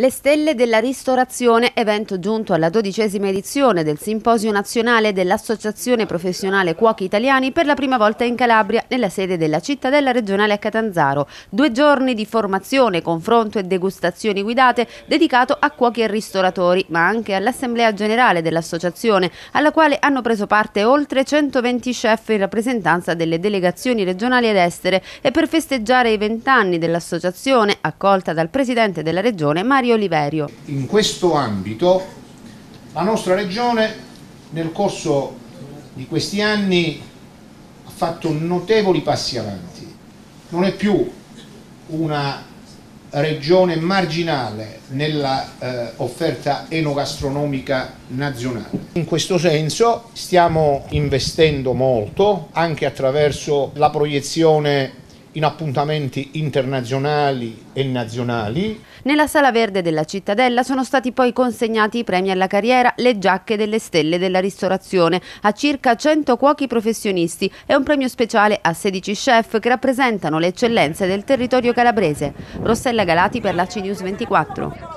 Le stelle della ristorazione, evento giunto alla dodicesima edizione del simposio nazionale dell'Associazione Professionale Cuochi Italiani per la prima volta in Calabria nella sede della cittadella regionale a Catanzaro. Due giorni di formazione, confronto e degustazioni guidate dedicato a cuochi e ristoratori, ma anche all'assemblea generale dell'associazione, alla quale hanno preso parte oltre 120 chef in rappresentanza delle delegazioni regionali ed estere e per festeggiare i vent'anni dell'associazione, accolta dal presidente della regione Mario Mario Oliverio. In questo ambito la nostra regione nel corso di questi anni ha fatto notevoli passi avanti, non è più una regione marginale nell'offerta eh, enogastronomica nazionale. In questo senso stiamo investendo molto anche attraverso la proiezione in appuntamenti internazionali e nazionali. Nella sala verde della cittadella sono stati poi consegnati i premi alla carriera Le giacche delle stelle della ristorazione a circa 100 cuochi professionisti e un premio speciale a 16 chef che rappresentano le eccellenze del territorio calabrese. Rossella Galati per la CNews 24.